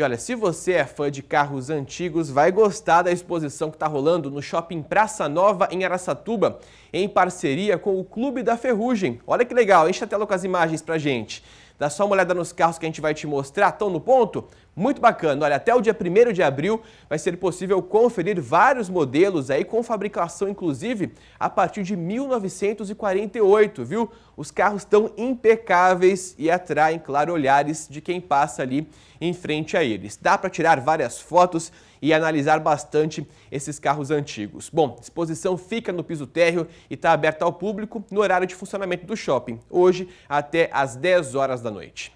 E olha, se você é fã de carros antigos, vai gostar da exposição que está rolando no Shopping Praça Nova, em Araçatuba, em parceria com o Clube da Ferrugem. Olha que legal, enche a tela com as imagens pra gente. Dá só uma olhada nos carros que a gente vai te mostrar, estão no ponto? Muito bacana. Olha, até o dia 1 de abril vai ser possível conferir vários modelos aí com fabricação inclusive a partir de 1948, viu? Os carros estão impecáveis e atraem, claro, olhares de quem passa ali em frente a eles. Dá para tirar várias fotos e analisar bastante esses carros antigos. Bom, a exposição fica no piso térreo e está aberta ao público no horário de funcionamento do shopping, hoje até às 10 horas da da noite.